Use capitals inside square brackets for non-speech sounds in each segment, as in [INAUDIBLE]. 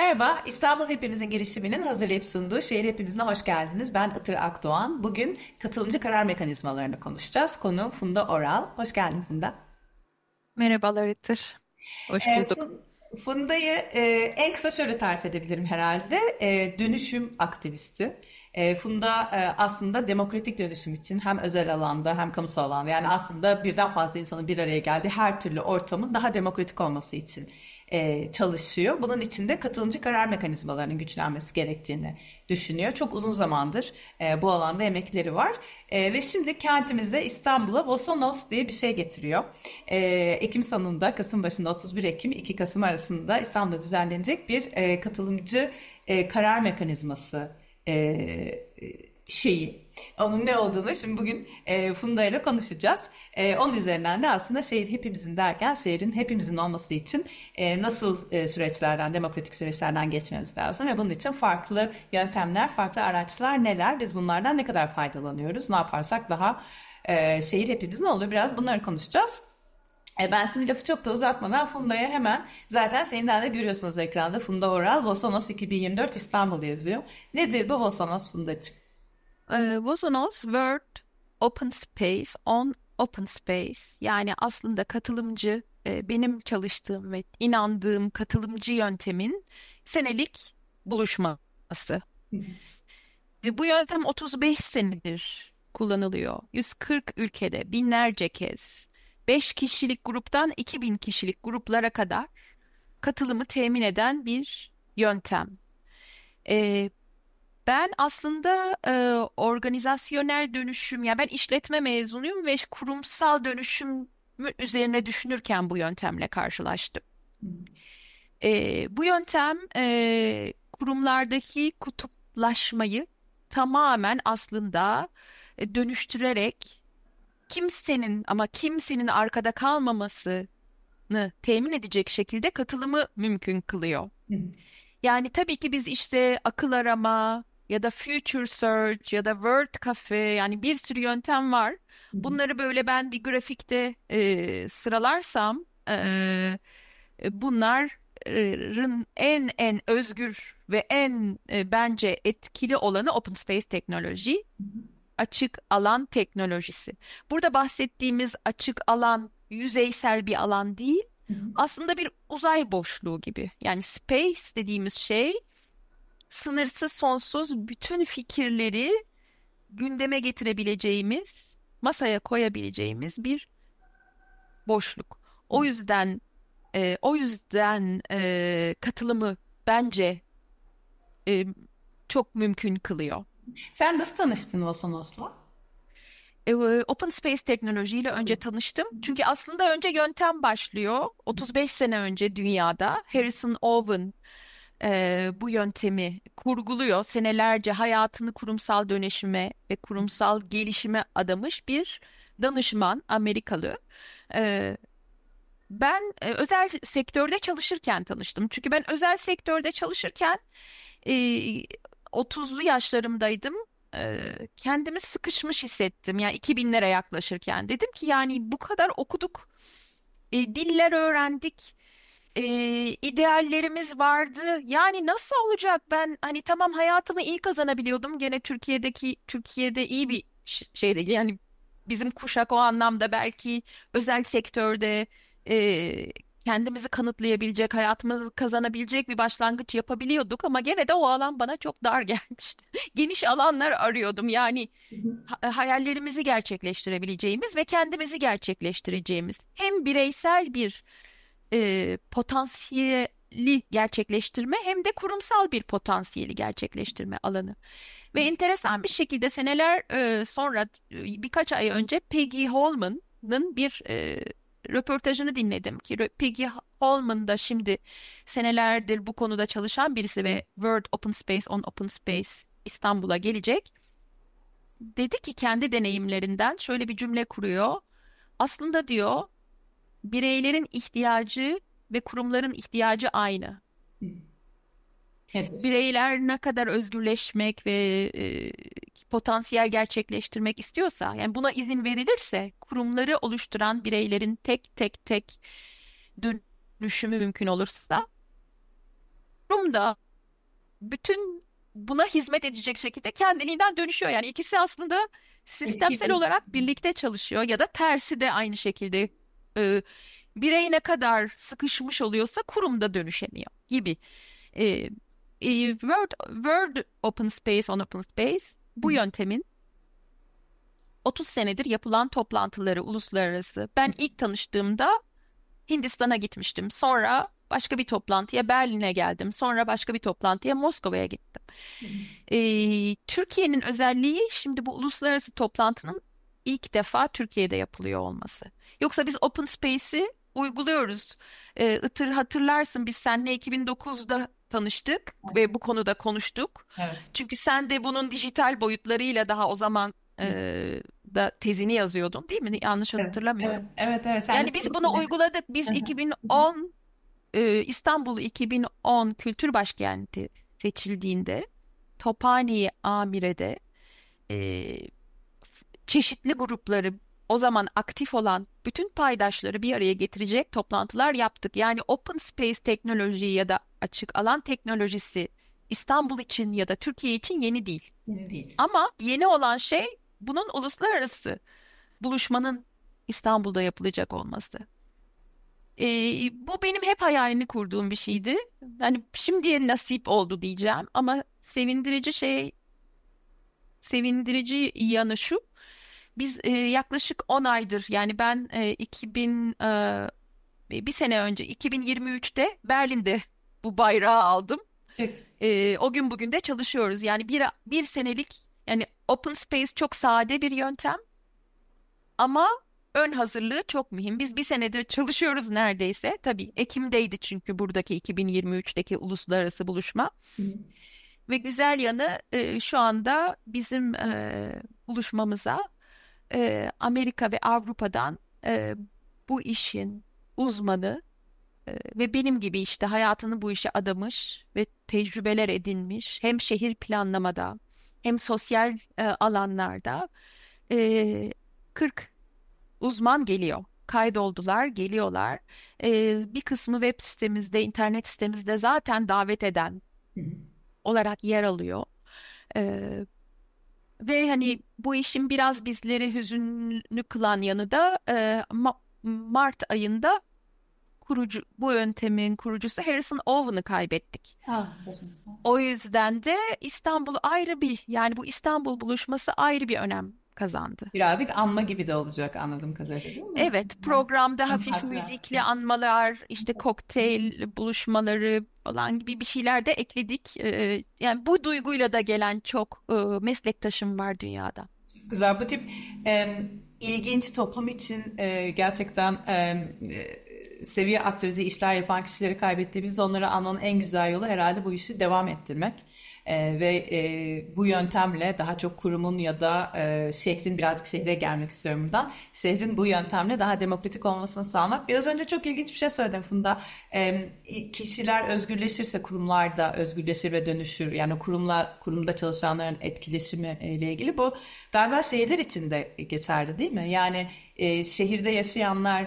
Merhaba, İstanbul Hepimizin girişiminin hazırlayıp sunduğu Şehir Hepimizine hoş geldiniz. Ben Itır Akdoğan. Bugün katılımcı karar mekanizmalarını konuşacağız. Konu Funda Oral. Hoş geldin Funda. Merhabalar Itır. Hoş ee, bulduk. E, Funda'yı e, en kısa şöyle tarif edebilirim herhalde. E, dönüşüm aktivisti. E, Funda e, aslında demokratik dönüşüm için hem özel alanda hem kamusal alanda yani aslında birden fazla insanın bir araya geldiği her türlü ortamın daha demokratik olması için e, çalışıyor. Bunun için de katılımcı karar mekanizmalarının güçlenmesi gerektiğini düşünüyor. Çok uzun zamandır e, bu alanda emekleri var. E, ve şimdi kentimize İstanbul'a Vosonos diye bir şey getiriyor. E, Ekim sonunda, Kasım başında 31 Ekim, 2 Kasım arasında İstanbul'da düzenlenecek bir e, katılımcı e, karar mekanizması e, şeyi onun ne olduğunu şimdi bugün e, Funda ile konuşacağız. E, onun üzerinden de aslında şehir hepimizin derken şehrin hepimizin olması için e, nasıl e, süreçlerden, demokratik süreçlerden geçmemiz lazım ve bunun için farklı yöntemler, farklı araçlar neler, biz bunlardan ne kadar faydalanıyoruz, ne yaparsak daha e, şehir hepimizin oluyor. Biraz bunları konuşacağız. E, ben şimdi lafı çok da uzatmadan Funda'ya hemen zaten seyinden de görüyorsunuz ekranda Funda Oral Vosonos 2024 İstanbul yazıyor. Nedir bu Vosonos Funda'cığım? Vozonos ee, World Open Space on Open Space yani aslında katılımcı e, benim çalıştığım ve inandığım katılımcı yöntemin senelik buluşması. ve bu yöntem 35 senedir kullanılıyor. 140 ülkede binlerce kez 5 kişilik gruptan 2000 kişilik gruplara kadar katılımı temin eden bir yöntem. Ee, ben aslında e, organizasyonel dönüşüm, yani ben işletme mezunuyum ve kurumsal dönüşüm üzerine düşünürken bu yöntemle karşılaştım. E, bu yöntem e, kurumlardaki kutuplaşmayı tamamen aslında e, dönüştürerek kimsenin ama kimsenin arkada kalmamasını temin edecek şekilde katılımı mümkün kılıyor. Hmm. Yani tabii ki biz işte akıl arama, ya da Future Search ya da Word Cafe yani bir sürü yöntem var. Bunları böyle ben bir grafikte e, sıralarsam e, e, bunların en en özgür ve en e, bence etkili olanı Open Space teknoloji, açık alan teknolojisi. Burada bahsettiğimiz açık alan yüzeysel bir alan değil. Aslında bir uzay boşluğu gibi. Yani space dediğimiz şey sınırsız sonsuz bütün fikirleri gündeme getirebileceğimiz, masaya koyabileceğimiz bir boşluk. O yüzden e, o yüzden e, katılımı bence e, çok mümkün kılıyor. Sen nasıl tanıştın Vasonos'la? E, open Space teknolojiyle önce tanıştım. Çünkü aslında önce yöntem başlıyor. 35 sene önce dünyada Harrison Owen e, bu yöntemi kurguluyor. Senelerce hayatını kurumsal dönüşüme ve kurumsal gelişime adamış bir danışman Amerikalı. E, ben e, özel sektörde çalışırken tanıştım. Çünkü ben özel sektörde çalışırken e, 30'lu yaşlarımdaydım kendimi sıkışmış hissettim. Yani 2000'lere yaklaşırken dedim ki yani bu kadar okuduk, e, diller öğrendik, e, ideallerimiz vardı. Yani nasıl olacak ben hani tamam hayatımı iyi kazanabiliyordum. Gene Türkiye'deki Türkiye'de iyi bir şey değil. Yani bizim kuşak o anlamda belki özel sektörde e, kendimizi kanıtlayabilecek, hayatımızı kazanabilecek bir başlangıç yapabiliyorduk ama gene de o alan bana çok dar [LAUGHS] gelmişti. Geniş alanlar arıyordum yani e, hayallerimizi gerçekleştirebileceğimiz ve kendimizi gerçekleştireceğimiz hem bireysel bir e, potansiyeli gerçekleştirme hem de kurumsal bir potansiyeli gerçekleştirme alanı. Ve enteresan bir şekilde seneler e, sonra birkaç ay önce Peggy Holman'ın bir e, röportajını dinledim ki Peggy Holman da şimdi senelerdir bu konuda çalışan birisi ve World Open Space on Open Space İstanbul'a gelecek. Dedi ki kendi deneyimlerinden şöyle bir cümle kuruyor. Aslında diyor bireylerin ihtiyacı ve kurumların ihtiyacı aynı. Evet. Bireyler ne kadar özgürleşmek ve e, potansiyel gerçekleştirmek istiyorsa, yani buna izin verilirse kurumları oluşturan bireylerin tek tek tek dönüşümü mümkün olursa kurum da bütün buna hizmet edecek şekilde kendiliğinden dönüşüyor. Yani ikisi aslında sistemsel olarak birlikte çalışıyor ya da tersi de aynı şekilde e, birey ne kadar sıkışmış oluyorsa kurumda dönüşemiyor gibi. E, e, Word, Word Open Space on Open Space bu Hı. yöntemin 30 senedir yapılan toplantıları uluslararası. Ben ilk tanıştığımda Hindistan'a gitmiştim. Sonra başka bir toplantıya Berlin'e geldim. Sonra başka bir toplantıya Moskova'ya gittim. Hmm. Ee, Türkiye'nin özelliği şimdi bu uluslararası toplantının ilk defa Türkiye'de yapılıyor olması. Yoksa biz open space'i uyguluyoruz. E, Itır hatırlarsın biz seninle 2009'da tanıştık ve bu konuda konuştuk. Evet. Çünkü sen de bunun dijital boyutlarıyla daha o zaman e, da tezini yazıyordun değil mi? Yanlış evet, hatırlamıyorum. Evet evet. evet. Sen yani biz bunu uyguladık. Biz 2010 e, İstanbul 2010 Kültür Başkenti seçildiğinde Tophane Amire'de e, çeşitli grupları o zaman aktif olan bütün paydaşları bir araya getirecek toplantılar yaptık. Yani open space teknoloji ya da açık alan teknolojisi İstanbul için ya da Türkiye için yeni değil. Yeni değil. Ama yeni olan şey bunun uluslararası buluşmanın İstanbul'da yapılacak olması. Ee, bu benim hep hayalini kurduğum bir şeydi. Yani şimdiye nasip oldu diyeceğim ama sevindirici şey sevindirici yanı şu biz e, yaklaşık 10 aydır yani ben e, 2000 e, bir sene önce 2023'te Berlin'de bu bayrağı aldım. E, o gün bugün de çalışıyoruz. Yani bir, bir senelik yani open space çok sade bir yöntem ama ön hazırlığı çok mühim. Biz bir senedir çalışıyoruz neredeyse. Tabii Ekim'deydi çünkü buradaki 2023'teki uluslararası buluşma. Ve güzel yanı e, şu anda bizim e, buluşmamıza e, Amerika ve Avrupa'dan e, bu işin uzmanı e, ve benim gibi işte hayatını bu işe adamış ve tecrübeler edinmiş hem şehir planlamada hem sosyal e, alanlarda e, 40 uzman geliyor. Kaydoldular, geliyorlar. E, bir kısmı web sitemizde, internet sitemizde zaten davet eden olarak yer alıyor. E, ve hani bu işin biraz bizlere hüzünlü kılan yanı da e, Ma Mart ayında kurucu bu yöntemin kurucusu Harrison Owen'ı kaybettik. Ah, o yüzden de İstanbul ayrı bir yani bu İstanbul buluşması ayrı bir önem kazandı. Birazcık anma gibi de olacak anladığım kadarıyla. Evet programda hafif müzikli anmalar işte kokteyl buluşmaları falan gibi bir şeyler de ekledik. Ee, yani bu duyguyla da gelen çok e, meslektaşım var dünyada. Çok güzel bu tip e, ilginç toplum için e, gerçekten e, seviye aktarıcı işler yapan kişileri kaybettiğimiz onları anmanın en güzel yolu herhalde bu işi devam ettirmek. E, ve e, bu yöntemle daha çok kurumun ya da e, şehrin birazcık şehre gelmek istiyorum buradan. Şehrin bu yöntemle daha demokratik olmasını sağlamak. Biraz önce çok ilginç bir şey söyledim Funda. E, kişiler özgürleşirse kurumlar da özgürleşir ve dönüşür. Yani kurumla kurumda çalışanların etkileşimi e, ile ilgili bu galiba şehirler için de geçerli değil mi? Yani e, şehirde yaşayanlar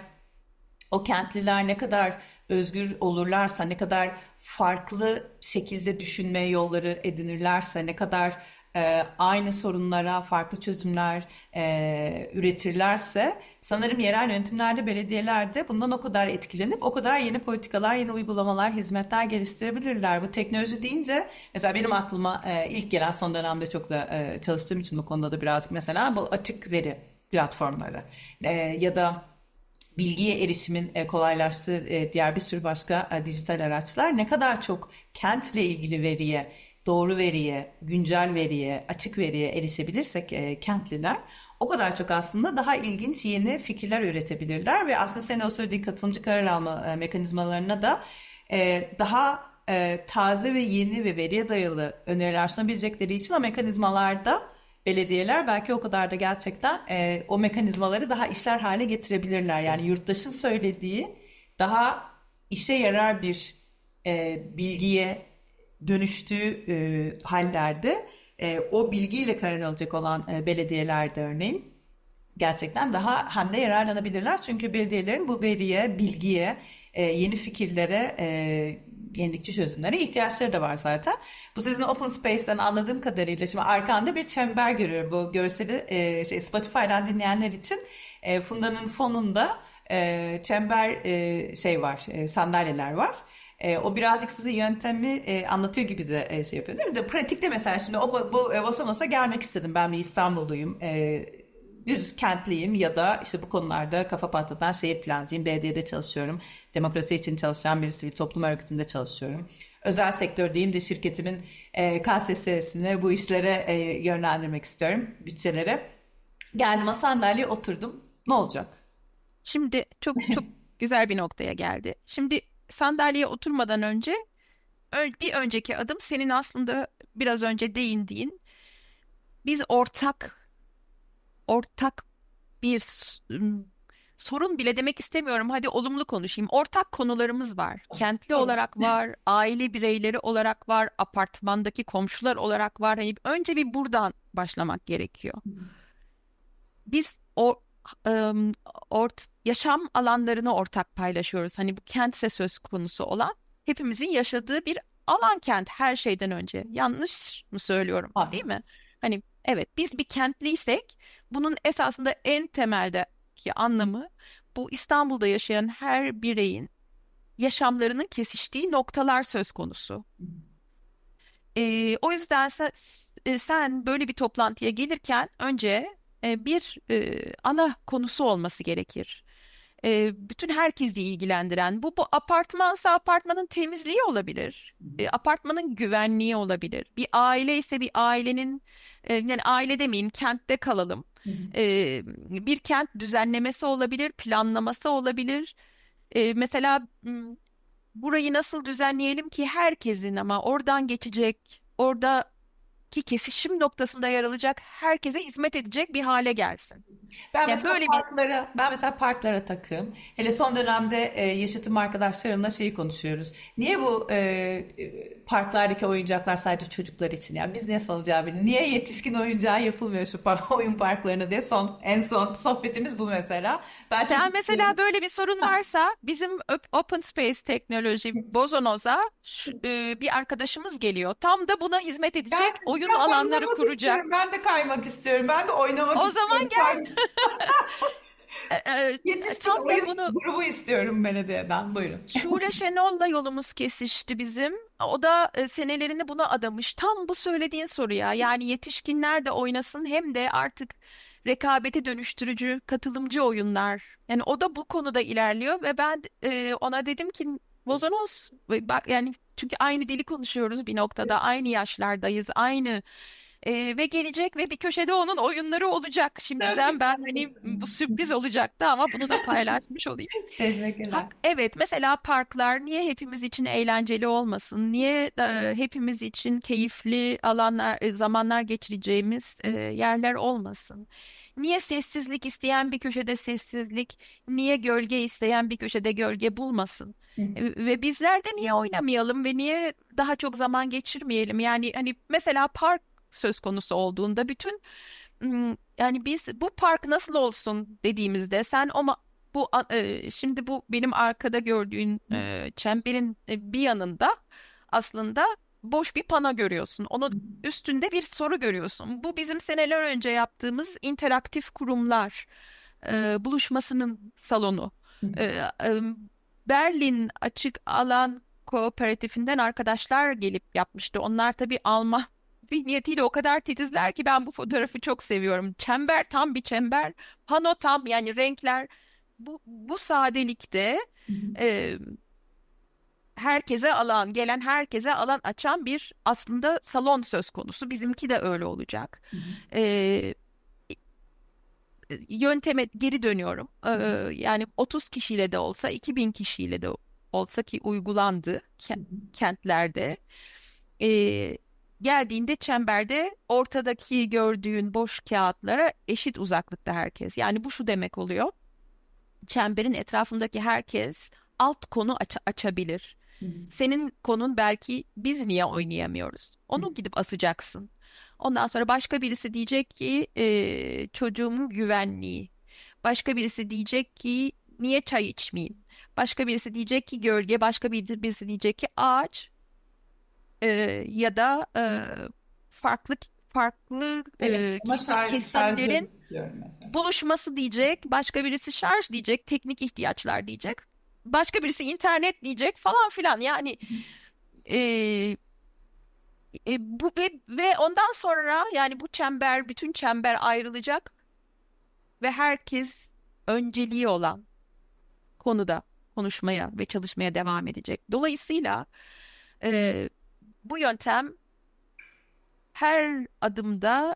o kentliler ne kadar özgür olurlarsa, ne kadar farklı şekilde düşünme yolları edinirlerse, ne kadar e, aynı sorunlara farklı çözümler e, üretirlerse sanırım yerel yönetimlerde, belediyelerde bundan o kadar etkilenip o kadar yeni politikalar, yeni uygulamalar, hizmetler geliştirebilirler. Bu teknoloji deyince mesela benim aklıma e, ilk gelen son dönemde çok da e, çalıştığım için bu konuda da birazcık mesela bu açık veri platformları e, ya da bilgiye erişimin e, kolaylaştığı e, diğer bir sürü başka e, dijital araçlar ne kadar çok kentle ilgili veriye, doğru veriye, güncel veriye, açık veriye erişebilirsek kentliler o kadar çok aslında daha ilginç yeni fikirler üretebilirler ve aslında senin o söylediğin katılımcı karar alma mekanizmalarına da daha taze ve yeni ve veriye dayalı öneriler sunabilecekleri için o mekanizmalarda belediyeler belki o kadar da gerçekten e, o mekanizmaları daha işler hale getirebilirler. Yani yurttaşın söylediği daha işe yarar bir e, bilgiye dönüştüğü e, hallerde e, o bilgiyle karar alacak olan e, belediyelerde örneğin gerçekten daha hem de yararlanabilirler. Çünkü belediyelerin bu veriye, bilgiye, e, yeni fikirlere e, yenilikçi çözümlere ihtiyaçları da var zaten. Bu sizin open space'ten anladığım kadarıyla şimdi arkanda bir çember görüyorum bu görseli e, şey, Spotify'dan dinleyenler için e, Funda'nın fonunda e, çember e, şey var e, sandalyeler var. E, o birazcık size yöntemi e, anlatıyor gibi de e, şey yapıyor değil mi? De, pratikte mesela şimdi o, bu e, Vosanos'a gelmek istedim. Ben bir İstanbulluyum. E, bir kentliyim ya da işte bu konularda kafa patlatan şehir plancıyım. Belediyede çalışıyorum. Demokrasi için çalışan bir sivil toplum örgütünde çalışıyorum. Özel sektördeyim de şirketimin e, KSS'sini bu işlere e, yönlendirmek istiyorum. Bütçelere. Geldim o sandalyeye oturdum. Ne olacak? Şimdi çok çok [LAUGHS] güzel bir noktaya geldi. Şimdi sandalyeye oturmadan önce bir önceki adım senin aslında biraz önce değindiğin biz ortak ortak bir sorun bile demek istemiyorum. Hadi olumlu konuşayım. Ortak konularımız var. Kentli olarak var, aile bireyleri olarak var, apartmandaki komşular olarak var. Hani önce bir buradan başlamak gerekiyor. Biz o um, ort yaşam alanlarını ortak paylaşıyoruz. Hani bu kentse söz konusu olan hepimizin yaşadığı bir alan kent her şeyden önce. Yanlış mı söylüyorum? Hayır. Değil mi? Hani Evet biz bir kentliysek bunun esasında en temeldeki anlamı bu İstanbul'da yaşayan her bireyin yaşamlarının kesiştiği noktalar söz konusu. E, o yüzden sen, e, sen böyle bir toplantıya gelirken önce e, bir e, ana konusu olması gerekir e, bütün herkesi ilgilendiren bu bu apartmansa apartmanın temizliği olabilir e, apartmanın güvenliği olabilir bir aile ise bir ailenin e, yani aile demeyin kentte kalalım e, bir kent düzenlemesi olabilir planlaması olabilir e, mesela burayı nasıl düzenleyelim ki herkesin ama oradan geçecek orada ki kesişim noktasında yer alacak herkese hizmet edecek bir hale gelsin. Ben mesela böyle parklara, bir... ben mesela parklara takım. Hele son dönemde e, yaşatım arkadaşlarımla şeyi konuşuyoruz. Niye bu e, parklardaki oyuncaklar sadece çocuklar için? Yani biz ne salacağı bilin. Niye yetişkin oyuncağı yapılmıyor şu para [LAUGHS] oyun parklarına diye son en son sohbetimiz bu mesela. Ben yani mesela böyle bir sorun varsa bizim Open Space Teknoloji Bozonoz'a e, bir arkadaşımız geliyor. Tam da buna hizmet edecek yani... oyun oyun Biraz alanları kuracak. Istiyorum. Ben de kaymak istiyorum. Ben de oynamak o istiyorum. O zaman gel. [LAUGHS] E, e, Yetişkin Çok oyun bunu... grubu istiyorum belediyeden. Buyurun. Şule [LAUGHS] Şenol'la yolumuz kesişti bizim. O da e, senelerini buna adamış. Tam bu söylediğin soru ya. Yani yetişkinler de oynasın hem de artık rekabeti dönüştürücü, katılımcı oyunlar. Yani o da bu konuda ilerliyor ve ben ona dedim ki Bozonos bak yani çünkü aynı dili konuşuyoruz bir noktada aynı yaşlardayız aynı ee, ve gelecek ve bir köşede onun oyunları olacak. Şimdiden ben hani bu sürpriz olacaktı ama bunu da paylaşmış olayım. [LAUGHS] Teşekkürler. evet mesela parklar niye hepimiz için eğlenceli olmasın? Niye e, hepimiz için keyifli alanlar e, zamanlar geçireceğimiz e, yerler olmasın? Niye sessizlik isteyen bir köşede sessizlik, niye gölge isteyen bir köşede gölge bulmasın? ve bizler de niye oynamayalım ve niye daha çok zaman geçirmeyelim? Yani hani mesela park söz konusu olduğunda bütün yani biz bu park nasıl olsun dediğimizde sen o bu şimdi bu benim arkada gördüğün çemberin bir yanında aslında boş bir pana görüyorsun. Onun üstünde bir soru görüyorsun. Bu bizim seneler önce yaptığımız interaktif kurumlar e, buluşmasının salonu. E, e, Berlin Açık Alan Kooperatifinden arkadaşlar gelip yapmıştı. Onlar tabii Alman [LAUGHS] niyetiyle o kadar titizler ki ben bu fotoğrafı çok seviyorum. Çember tam bir çember, pano tam yani renkler bu, bu sadelikte e, herkese alan, gelen herkese alan açan bir aslında salon söz konusu. Bizimki de öyle olacak. Hı ee, yönteme geri dönüyorum. Ee, yani 30 kişiyle de olsa, 2000 kişiyle de olsa ki uygulandı kentlerde. Ee, geldiğinde çemberde ortadaki gördüğün boş kağıtlara eşit uzaklıkta herkes. Yani bu şu demek oluyor. Çemberin etrafındaki herkes alt konu aç açabilir. Senin konun belki biz niye oynayamıyoruz? Onu gidip asacaksın. Ondan sonra başka birisi diyecek ki e, çocuğumun güvenliği. Başka birisi diyecek ki niye çay içmeyeyim? Başka birisi diyecek ki gölge, başka birisi diyecek ki ağaç e, ya da e, farklı farklı evet, e, şar, kesimlerin buluşması diyecek, başka birisi şarj diyecek, teknik ihtiyaçlar diyecek başka birisi internet diyecek falan filan yani e, e, bu ve, ve ondan sonra yani bu çember bütün çember ayrılacak ve herkes önceliği olan konuda konuşmaya ve çalışmaya devam edecek. Dolayısıyla e, bu yöntem her adımda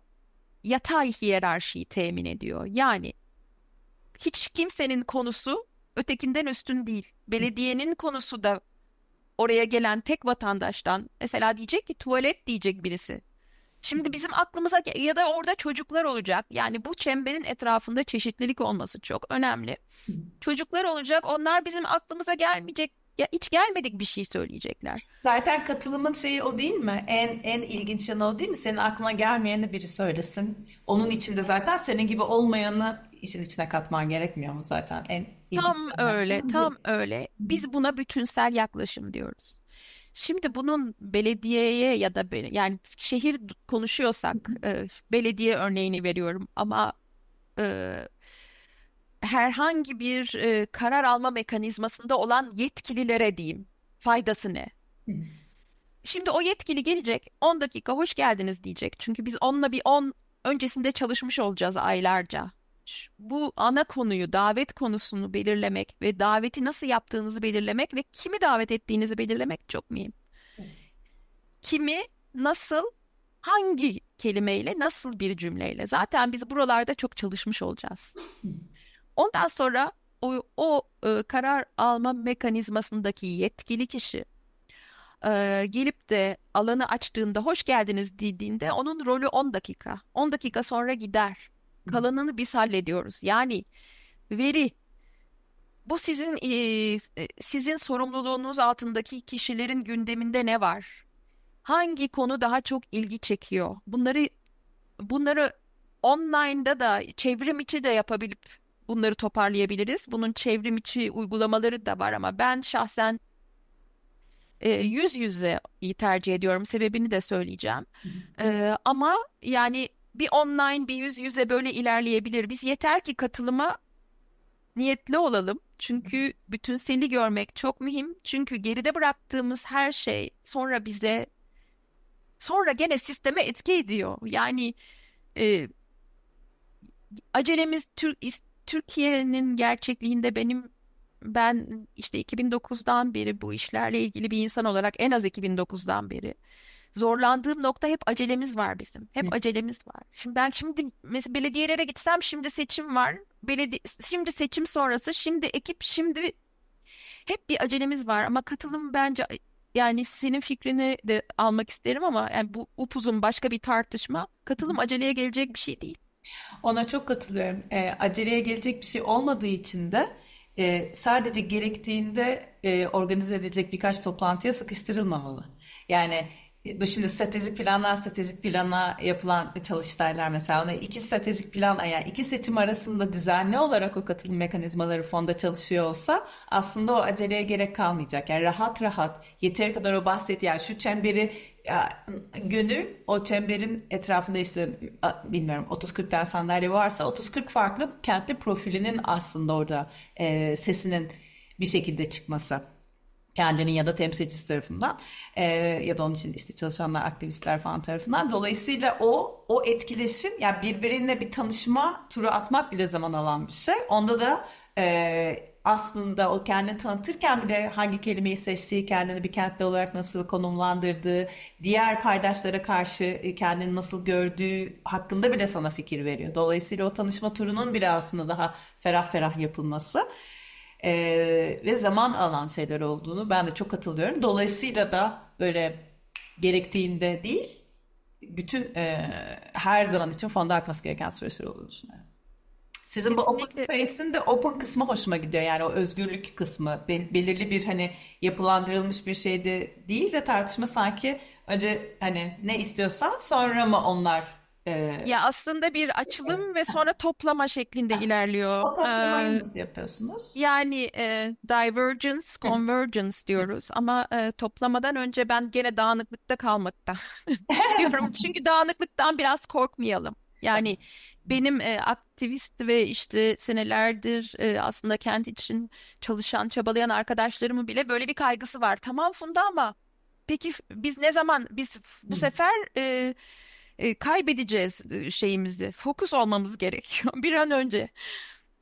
yatay hiyerarşiyi temin ediyor. Yani hiç kimsenin konusu ötekinden üstün değil. Belediyenin konusu da oraya gelen tek vatandaştan mesela diyecek ki tuvalet diyecek birisi. Şimdi bizim aklımıza ya da orada çocuklar olacak. Yani bu çemberin etrafında çeşitlilik olması çok önemli. Çocuklar olacak. Onlar bizim aklımıza gelmeyecek ya hiç gelmedik bir şey söyleyecekler. Zaten katılımın şeyi o değil mi? En en ilginç yanı o değil mi? Senin aklına gelmeyeni biri söylesin. Onun içinde zaten senin gibi olmayanı işin içine katman gerekmiyor mu zaten? En tam öyle, tam öyle. Biz buna bütünsel yaklaşım diyoruz. Şimdi bunun belediyeye ya da be, yani şehir konuşuyorsak e, belediye örneğini veriyorum ama e, herhangi bir e, karar alma mekanizmasında olan yetkililere diyeyim faydası ne? Şimdi o yetkili gelecek 10 dakika hoş geldiniz diyecek. Çünkü biz onunla bir 10 öncesinde çalışmış olacağız aylarca bu ana konuyu, davet konusunu belirlemek ve daveti nasıl yaptığınızı belirlemek ve kimi davet ettiğinizi belirlemek çok mühim. Kimi, nasıl, hangi kelimeyle, nasıl bir cümleyle. Zaten biz buralarda çok çalışmış olacağız. Ondan sonra o, o e, karar alma mekanizmasındaki yetkili kişi e, gelip de alanı açtığında hoş geldiniz dediğinde onun rolü 10 dakika. 10 dakika sonra gider Kalanını biz hallediyoruz. Yani veri bu sizin e, e, sizin sorumluluğunuz altındaki kişilerin gündeminde ne var? Hangi konu daha çok ilgi çekiyor? Bunları bunları online'da da çevrim içi de yapabilip bunları toparlayabiliriz. Bunun çevrim içi uygulamaları da var ama ben şahsen e, yüz yüze tercih ediyorum. Sebebini de söyleyeceğim. E, ama yani bir online bir yüz yüze böyle ilerleyebilir. Biz yeter ki katılıma niyetli olalım. Çünkü bütünseli görmek çok mühim. Çünkü geride bıraktığımız her şey sonra bize sonra gene sisteme etki ediyor. Yani e, acelemiz Tür Türkiye'nin gerçekliğinde benim ben işte 2009'dan beri bu işlerle ilgili bir insan olarak en az 2009'dan beri zorlandığım nokta hep acelemiz var bizim. Hep acelemiz var. Şimdi ben şimdi mesela belediyelere gitsem şimdi seçim var. Beledi şimdi seçim sonrası, şimdi ekip, şimdi hep bir acelemiz var ama katılım bence yani senin fikrini de almak isterim ama yani bu upuzun başka bir tartışma. Katılım aceleye gelecek bir şey değil. Ona çok katılıyorum. E, aceleye gelecek bir şey olmadığı için de e, sadece gerektiğinde e, organize edilecek birkaç toplantıya sıkıştırılmamalı. Yani bu şimdi stratejik plandan stratejik plana yapılan çalıştaylar mesela ona iki stratejik plan yani iki seçim arasında düzenli olarak o katılım mekanizmaları fonda çalışıyor olsa aslında o aceleye gerek kalmayacak. Yani rahat rahat yeteri kadar o bahset yani şu çemberi ya, gönül o çemberin etrafında işte bilmiyorum 30-40 tane sandalye varsa 30-40 farklı kentli profilinin aslında orada e, sesinin bir şekilde çıkması kendinin ya da temsilcisi tarafından e, ya da onun için işte çalışanlar, aktivistler falan tarafından. Dolayısıyla o o etkileşim yani birbirine bir tanışma turu atmak bile zaman alan bir şey. Onda da e, aslında o kendini tanıtırken bile hangi kelimeyi seçtiği, kendini bir kentli olarak nasıl konumlandırdığı, diğer paydaşlara karşı e, kendini nasıl gördüğü hakkında bile sana fikir veriyor. Dolayısıyla o tanışma turunun bile aslında daha ferah ferah yapılması e, ve zaman alan şeyler olduğunu ben de çok katılıyorum. Dolayısıyla da böyle gerektiğinde değil, bütün e, her zaman için fonda akması gereken süreçler olduğunu düşünüyorum. Sizin Kesinlikle. bu open space'in de open kısmı hoşuma gidiyor. Yani o özgürlük kısmı. belirli bir hani yapılandırılmış bir şeyde değil de tartışma sanki önce hani ne istiyorsan sonra mı onlar ee, ya aslında bir açılım evet. ve sonra toplama şeklinde ilerliyor. O toplamayı ee, nasıl yapıyorsunuz? Yani e, divergence, convergence diyoruz ama e, toplamadan önce ben gene dağınıklıkta kalmakta [LAUGHS] diyorum. [LAUGHS] Çünkü dağınıklıktan biraz korkmayalım. Yani benim e, aktivist ve işte senelerdir e, aslında kent için çalışan, çabalayan arkadaşlarımın bile böyle bir kaygısı var. Tamam Funda ama peki biz ne zaman biz bu sefer e, e, kaybedeceğiz e, şeyimizi. Fokus olmamız gerekiyor [LAUGHS] bir an önce.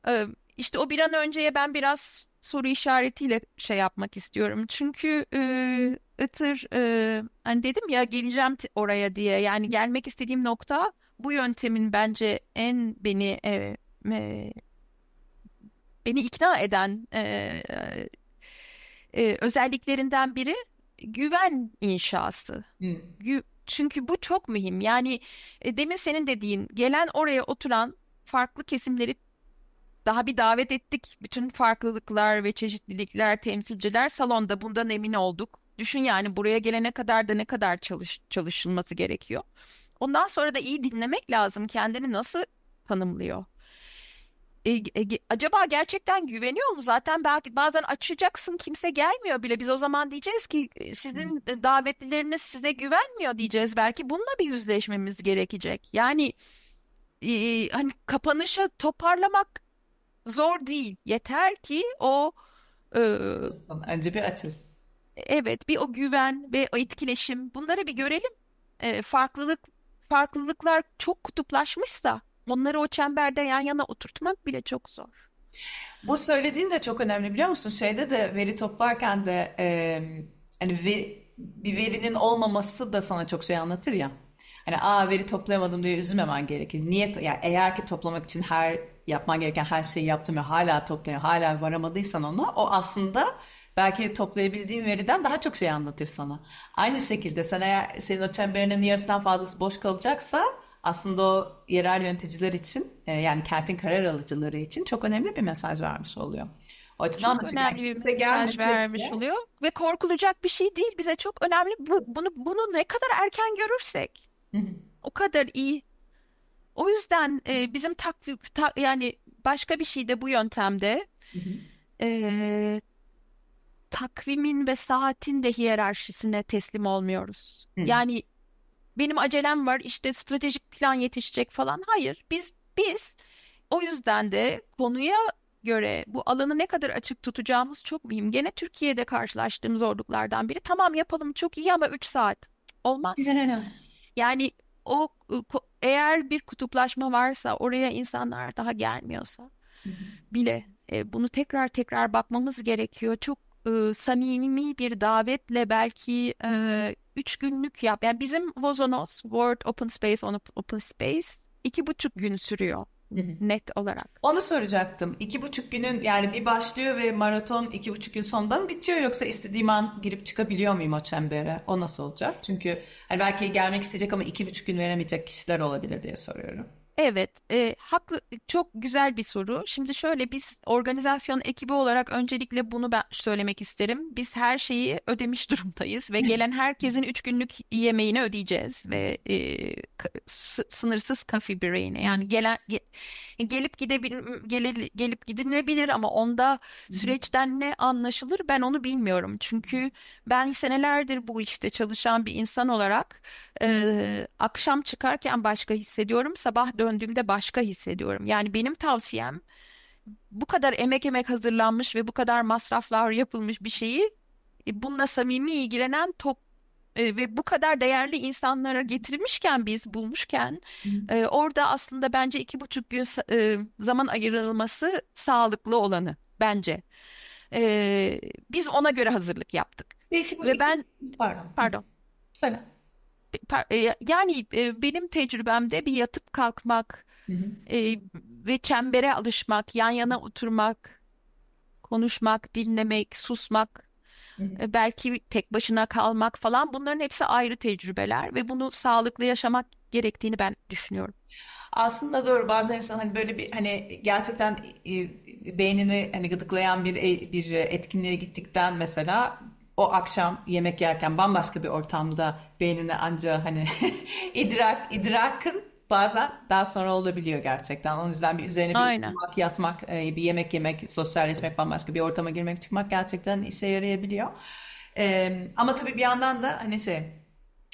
E, işte o bir an önceye ben biraz soru işaretiyle şey yapmak istiyorum. Çünkü e, Itır e, hani dedim ya geleceğim oraya diye yani gelmek istediğim nokta bu yöntemin bence en beni e, e, beni ikna eden e, e, özelliklerinden biri güven inşası. Hmm. Gü çünkü bu çok mühim. Yani e, demin senin dediğin gelen oraya oturan farklı kesimleri daha bir davet ettik. Bütün farklılıklar ve çeşitlilikler, temsilciler salonda bundan emin olduk. Düşün yani buraya gelene kadar da ne kadar çalış, çalışılması gerekiyor. Ondan sonra da iyi dinlemek lazım kendini nasıl tanımlıyor e, e, acaba gerçekten güveniyor mu? Zaten belki bazen açacaksın kimse gelmiyor bile. Biz o zaman diyeceğiz ki e, sizin davetlileriniz size güvenmiyor diyeceğiz. Belki bununla bir yüzleşmemiz gerekecek. Yani e, hani kapanışa toparlamak zor değil. Yeter ki o e, önce bir açılsın. Evet, bir o güven ve o etkileşim bunları bir görelim. E, farklılık farklılıklar çok kutuplaşmışsa onları o çemberde yan yana oturtmak bile çok zor. Bu söylediğin de çok önemli biliyor musun? Şeyde de veri toplarken de e, hani ve, bir verinin olmaması da sana çok şey anlatır ya. Hani a veri toplayamadım diye üzülmemen gerekir. Niyet yani eğer ki toplamak için her yapman gereken her şeyi yaptım ve hala toplayam hala varamadıysan ona o aslında belki toplayabildiğin veriden daha çok şey anlatır sana. Aynı şekilde sen eğer senin o çemberinin yarısından fazlası boş kalacaksa aslında o yerel yöneticiler için e, yani kentin karar alıcıları için çok önemli bir mesaj vermiş oluyor. O yüzden çok önemli bir mesaj vermiş diye. oluyor ve korkulacak bir şey değil bize çok önemli bu, bunu bunu ne kadar erken görürsek o kadar iyi. O yüzden e, bizim takvim ta, yani başka bir şey de bu yöntemde e, takvimin ve saatin de hiyerarşisine teslim olmuyoruz. Yani benim acelem var işte stratejik plan yetişecek falan. Hayır biz biz o yüzden de konuya göre bu alanı ne kadar açık tutacağımız çok mühim. Gene Türkiye'de karşılaştığım zorluklardan biri tamam yapalım çok iyi ama 3 saat olmaz. Yani o e, eğer bir kutuplaşma varsa oraya insanlar daha gelmiyorsa bile e, bunu tekrar tekrar bakmamız gerekiyor. Çok e, samimi bir davetle belki e, üç günlük yap. Yani bizim Vozonos World Open Space on Open Space iki buçuk gün sürüyor net olarak. Onu soracaktım. İki buçuk günün yani bir başlıyor ve maraton iki buçuk gün sonunda mı bitiyor yoksa istediğim an girip çıkabiliyor muyum o çembere? O nasıl olacak? Çünkü hani belki gelmek isteyecek ama iki buçuk gün veremeyecek kişiler olabilir diye soruyorum. Evet, e, haklı çok güzel bir soru. Şimdi şöyle biz organizasyon ekibi olarak öncelikle bunu ben söylemek isterim. Biz her şeyi ödemiş [LAUGHS] durumdayız ve gelen herkesin üç günlük yemeğini ödeyeceğiz ve e, sınırsız coffee break'ini. Yani gelen ge, gelip gidebil gele, gelip gidilebilir ama onda süreçten ne anlaşılır ben onu bilmiyorum. Çünkü ben senelerdir bu işte çalışan bir insan olarak e, akşam çıkarken başka hissediyorum, sabah döndüğümde başka hissediyorum. Yani benim tavsiyem bu kadar emek emek hazırlanmış ve bu kadar masraflar yapılmış bir şeyi e, bununla samimi ilgilenen top e, ve bu kadar değerli insanlara getirmişken biz bulmuşken hmm. orada aslında bence iki buçuk gün zaman ayrılması sağlıklı olanı bence. biz ona göre hazırlık yaptık. Belki bu ve iki, ben pardon. Pardon. Söyle. E, yani e, benim tecrübemde bir yatıp kalkmak hı hı. E, ve çembere alışmak, yan yana oturmak, konuşmak, dinlemek, susmak, hı hı. belki tek başına kalmak falan bunların hepsi ayrı tecrübeler ve bunu sağlıklı yaşamak gerektiğini ben düşünüyorum. Aslında doğru bazen insan hani böyle bir hani gerçekten beynini hani gıdıklayan bir bir etkinliğe gittikten mesela o akşam yemek yerken bambaşka bir ortamda beynine anca hani [LAUGHS] idrak idrakın bazen daha sonra olabiliyor gerçekten. Onun yüzden bir üzerine bir Aynen. Uyumak, yatmak, e, bir yemek yemek, sosyalleşmek, bambaşka bir ortama girmek, çıkmak gerçekten işe yarayabiliyor. Ee, ama tabii bir yandan da hani şey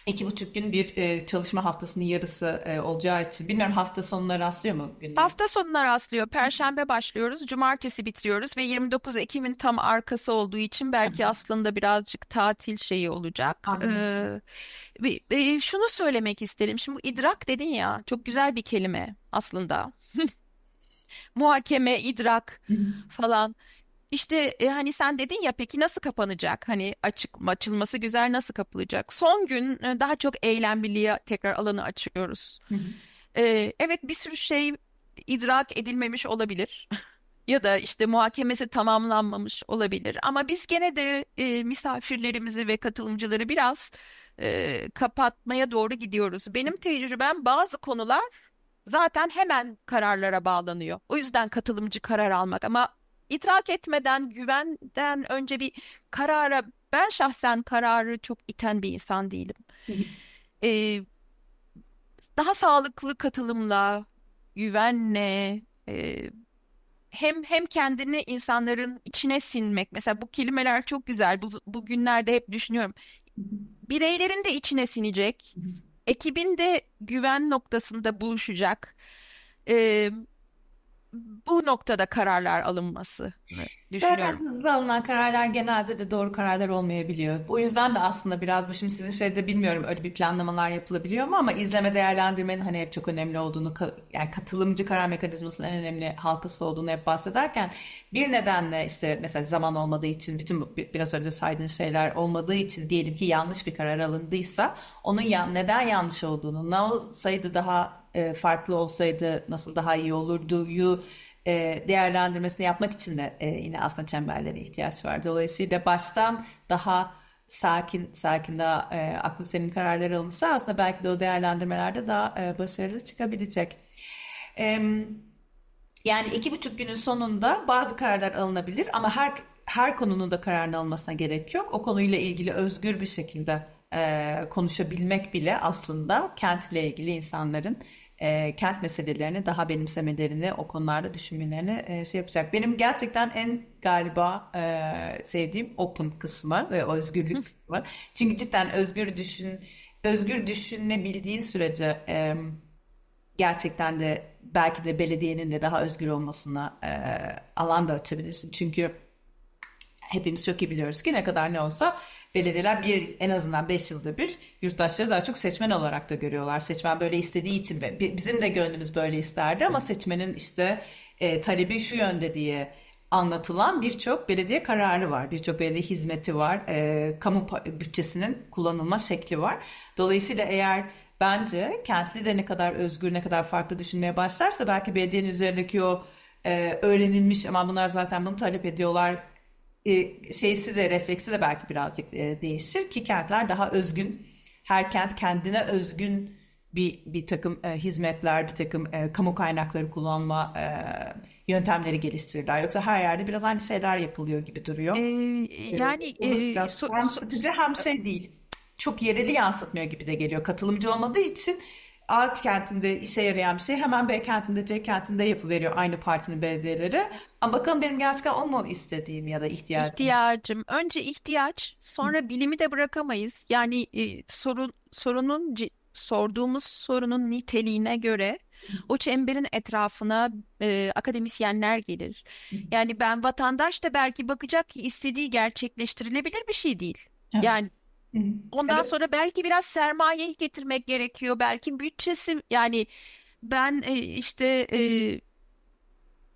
İki buçuk gün bir e, çalışma haftasının yarısı e, olacağı için. Bilmiyorum hafta sonuna rastlıyor mu? günleri? Hafta sonuna rastlıyor. Perşembe başlıyoruz, cumartesi bitiriyoruz ve 29 Ekim'in tam arkası olduğu için belki aslında birazcık tatil şeyi olacak. Ee, e, şunu söylemek isterim. Şimdi bu idrak dedin ya, çok güzel bir kelime aslında. [LAUGHS] Muhakeme, idrak falan. İşte e, hani sen dedin ya peki nasıl kapanacak? Hani açık açılması güzel nasıl kapılacak? Son gün e, daha çok eylemliliğe tekrar alanı açıyoruz. Hı e, evet bir sürü şey idrak edilmemiş olabilir. [LAUGHS] ya da işte muhakemesi tamamlanmamış olabilir. Ama biz gene de e, misafirlerimizi ve katılımcıları biraz e, kapatmaya doğru gidiyoruz. Benim tecrübem bazı konular zaten hemen kararlara bağlanıyor. O yüzden katılımcı karar almak ama idrak etmeden güvenden önce bir karara ben şahsen kararı çok iten bir insan değilim. ee, daha sağlıklı katılımla, güvenle, e, hem hem kendini insanların içine sinmek. Mesela bu kelimeler çok güzel. Bu, bu günlerde hep düşünüyorum. Bireylerin de içine sinecek. Ekibin de güven noktasında buluşacak. Ee, bu noktada kararlar alınması düşünüyorum. Serbest hızlı alınan kararlar genelde de doğru kararlar olmayabiliyor. O yüzden de aslında biraz bu şimdi sizin şeyde bilmiyorum öyle bir planlamalar yapılabiliyor mu ama izleme değerlendirmenin hani hep çok önemli olduğunu yani katılımcı karar mekanizmasının en önemli halkası olduğunu hep bahsederken bir nedenle işte mesela zaman olmadığı için bütün biraz önce saydığın şeyler olmadığı için diyelim ki yanlış bir karar alındıysa onun neden yanlış olduğunu ne olsaydı daha e, farklı olsaydı nasıl daha iyi olurdu'yu e, değerlendirmesini yapmak için de e, yine aslında çemberlere ihtiyaç var. Dolayısıyla baştan daha sakin sakin daha e, aklı senin kararları alınsa aslında belki de o değerlendirmelerde daha e, başarılı çıkabilecek. E, yani iki buçuk günün sonunda bazı kararlar alınabilir ama her her konunun da kararını almasına gerek yok. O konuyla ilgili özgür bir şekilde e, konuşabilmek bile aslında kentle ilgili insanların e, kent meselelerini daha benimsemelerini, o konularda düşünmelerini e, şey yapacak. Benim gerçekten en galiba e, sevdiğim open kısmı ve özgürlük kısmı. Çünkü cidden özgür düşün, özgür düşünebildiğin sürece e, gerçekten de belki de belediyenin de daha özgür olmasına e, alan da açabilirsin. Çünkü hepimiz çok iyi biliyoruz ki ne kadar ne olsa belediyeler bir en azından 5 yılda bir yurttaşları daha çok seçmen olarak da görüyorlar. Seçmen böyle istediği için ve bizim de gönlümüz böyle isterdi ama seçmenin işte e, talebi şu yönde diye anlatılan birçok belediye kararı var. Birçok belediye hizmeti var. E, kamu bütçesinin kullanılma şekli var. Dolayısıyla eğer bence kentli de ne kadar özgür, ne kadar farklı düşünmeye başlarsa belki belediyenin üzerindeki o e, öğrenilmiş ama bunlar zaten bunu talep ediyorlar e, şeysi de refleksi de belki birazcık e, değişir ki kentler daha özgün. Her kent kendine özgün bir bir takım e, hizmetler, bir takım e, kamu kaynakları kullanma e, yöntemleri geliştirirler. Yoksa her yerde biraz aynı şeyler yapılıyor gibi duruyor. Ee, e, yani e, so, hem so, sıkıcı şey değil. Çok yereli yansıtmıyor gibi de geliyor. Katılımcı olmadığı için A kentinde işe yarayan bir şey hemen B kentinde C kentinde yapıveriyor aynı partinin belediyeleri. Ama bakalım benim gerçekten o mu istediğim ya da ihtiyacım? İhtiyacım. Önce ihtiyaç sonra Hı. bilimi de bırakamayız. Yani e, sorun sorunun sorduğumuz sorunun niteliğine göre o çemberin etrafına e, akademisyenler gelir. Yani ben vatandaş da belki bakacak ki istediği gerçekleştirilebilir bir şey değil. Evet. Yani Ondan Evet. sonra belki biraz sermayeyi getirmek gerekiyor. Belki bütçesi yani ben e, işte e,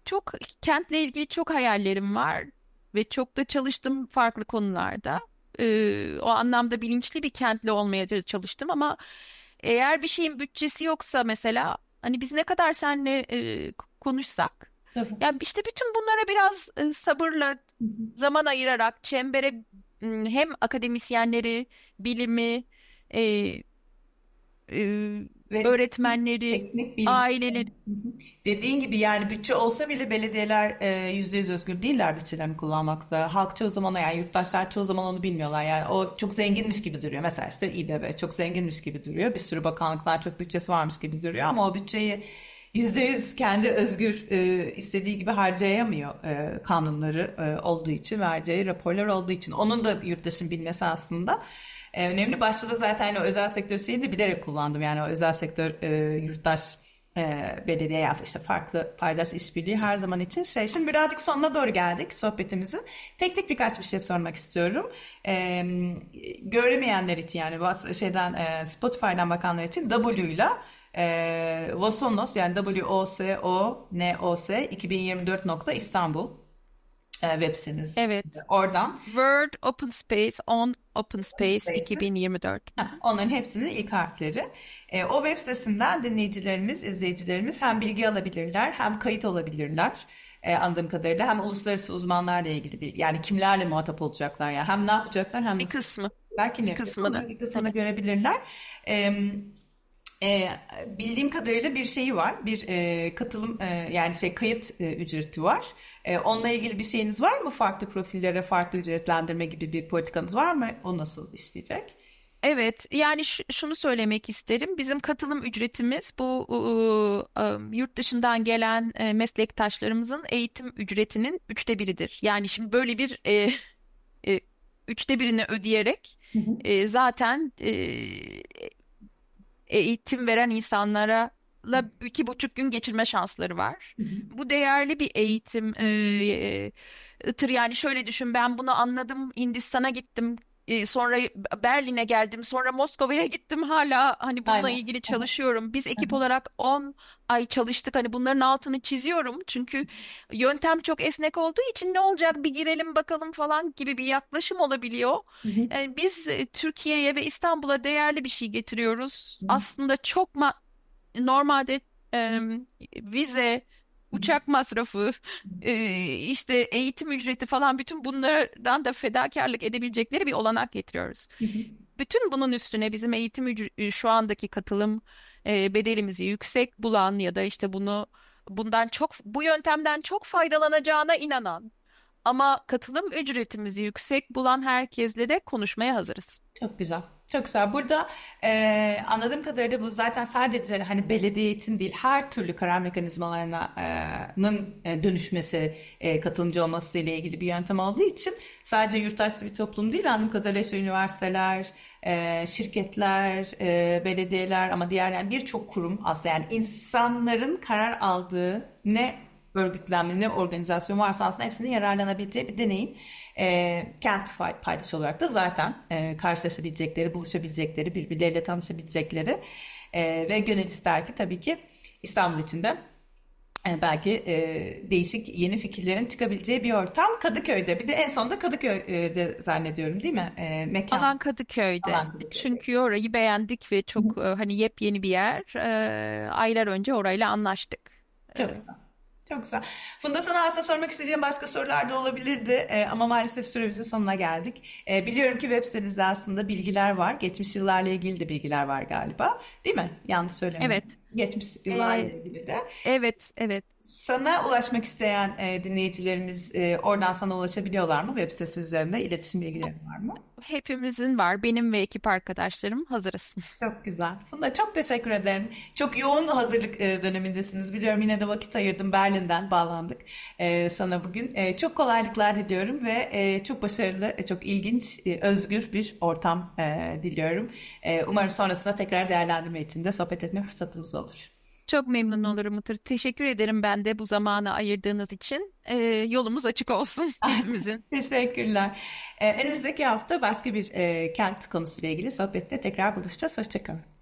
çok kentle ilgili çok hayallerim var ve çok da çalıştım farklı konularda. E, o anlamda bilinçli bir kentli olmaya çalıştım ama eğer bir şeyin bütçesi yoksa mesela hani biz ne kadar seninle konuşsak Tabii. yani işte bütün bunlara biraz sabırla zaman ayırarak çembere hem akademisyenleri, bilimi, e, e, ve öğretmenleri, aileleri. Dediğin gibi yani bütçe olsa bile belediyeler yüzde yüz özgür değiller bütçelerini kullanmakta. Halk çoğu zaman yani yurttaşlar çoğu zaman onu bilmiyorlar. Yani o çok zenginmiş gibi duruyor. Mesela işte İBB çok zenginmiş gibi duruyor. Bir sürü bakanlıklar çok bütçesi varmış gibi duruyor ama o bütçeyi %100 kendi özgür e, istediği gibi harcayamıyor e, kanunları e, olduğu için ve harcayacağı raporlar olduğu için. Onun da yurttaşın bilmesi aslında e, önemli. Başta da zaten o hani özel sektör şeyi de bilerek kullandım. Yani o özel sektör e, yurttaş e, belediye ya işte farklı paydaş işbirliği her zaman için şey. Şimdi birazcık sonuna doğru geldik sohbetimizin. Teknik birkaç bir şey sormak istiyorum. E, göremeyenler için yani şeyden e, Spotify'dan bakanlar için W ile e, Vosonos yani W-O-S-O-N-O-S 2024. İstanbul e, web siteniz. Evet. Oradan. Word Open Space on Open Space 2024. Ha, onların hepsinin ilk harfleri. E, o web sitesinden dinleyicilerimiz, izleyicilerimiz hem bilgi alabilirler hem kayıt olabilirler. E, anladığım kadarıyla hem uluslararası uzmanlarla ilgili bir yani kimlerle muhatap olacaklar yani hem ne yapacaklar hem bir kısmı belki bir kısmını bir kısmını evet. görebilirler. E, e, bildiğim kadarıyla bir şeyi var, bir e, katılım e, yani şey kayıt e, ücreti var. E, onunla ilgili bir şeyiniz var mı? Farklı profillere farklı ücretlendirme gibi bir politikanız var mı? O nasıl işleyecek? Evet, yani şunu söylemek isterim. Bizim katılım ücretimiz bu ıı, yurt dışından gelen e, meslektaşlarımızın eğitim ücretinin üçte biridir. Yani şimdi böyle bir e, [LAUGHS] e, üçte birini ödeyerek hı hı. E, zaten e, e, eğitim veren insanlara la iki buçuk gün geçirme şansları var. Bu değerli bir eğitim e, e, tır yani şöyle düşün ben bunu anladım Hindistan'a gittim ee, sonra Berlin'e geldim, sonra Moskova'ya gittim hala hani bununla Aynen. ilgili çalışıyorum. Biz ekip hı olarak 10 ay çalıştık. Hani bunların altını çiziyorum. Çünkü yöntem çok esnek olduğu için ne olacak bir girelim bakalım falan gibi bir yaklaşım olabiliyor. Yani ee, biz e, Türkiye'ye ve İstanbul'a değerli bir şey getiriyoruz. Hı. Aslında çok ma normalde e, vize uçak masrafı, e, işte eğitim ücreti falan bütün bunlardan da fedakarlık edebilecekleri bir olanak getiriyoruz. Bütün bunun üstüne bizim eğitim ücreti, e, şu andaki katılım e, bedelimizi yüksek bulan ya da işte bunu bundan çok bu yöntemden çok faydalanacağına inanan ama katılım ücretimizi yüksek bulan herkesle de konuşmaya hazırız. Çok güzel. Çok güzel. Burada e, anladığım kadarıyla bu zaten sadece hani belediye için değil her türlü karar mekanizmalarının e, dönüşmesi, e, katılımcı olması ile ilgili bir yöntem olduğu için sadece yurttaş bir toplum değil anladığım kadarıyla işte üniversiteler, e, şirketler, e, belediyeler ama diğer yani birçok kurum aslında yani insanların karar aldığı ne örgütlenme, ne organizasyon varsa aslında hepsinin yararlanabileceği bir deneyim. E, kent paydası olarak da zaten e, karşılaşabilecekleri, buluşabilecekleri, birbirleriyle tanışabilecekleri e, ve gönül ister ki tabii ki İstanbul içinde e, belki e, değişik yeni fikirlerin çıkabileceği bir ortam Kadıköy'de. Bir de en sonunda Kadıköy'de zannediyorum değil mi? E, mekan. Alan Kadıköy'de. Alan Kadıköy'de. Çünkü orayı beğendik ve çok e, hani yepyeni bir yer. E, aylar önce orayla anlaştık. Çok e, güzel. Çok güzel. Funda sana aslında sormak isteyeceğim başka sorular da olabilirdi e, ama maalesef süremizin sonuna geldik. E, biliyorum ki web sitenizde aslında bilgiler var. Geçmiş yıllarla ilgili de bilgiler var galiba. Değil mi? Yanlış söylemiyorum. Evet geçmiş yıllarla ee, ilgili de. Evet, evet. Sana ulaşmak isteyen e, dinleyicilerimiz e, oradan sana ulaşabiliyorlar mı? Web sitesi üzerinde iletişim bilgileri var mı? Hepimizin var. Benim ve ekip arkadaşlarım hazırız. [LAUGHS] Çok güzel. Funda çok teşekkür ederim. Çok yoğun hazırlık e, dönemindesiniz. Biliyorum yine de vakit ayırdım. Berlin'den bağlandık e, sana bugün. E, çok kolaylıklar diliyorum ve e, çok başarılı, e, çok ilginç, e, özgür bir ortam e, diliyorum. E, umarım sonrasında tekrar değerlendirme için de sohbet etme fırsatımız olur olur. Çok memnun olurum Itır. Teşekkür ederim ben de bu zamanı ayırdığınız için. Ee, yolumuz açık olsun [LAUGHS] Teşekkürler. Ee, önümüzdeki hafta başka bir e, kent konusuyla ilgili sohbette tekrar buluşacağız. Hoşçakalın.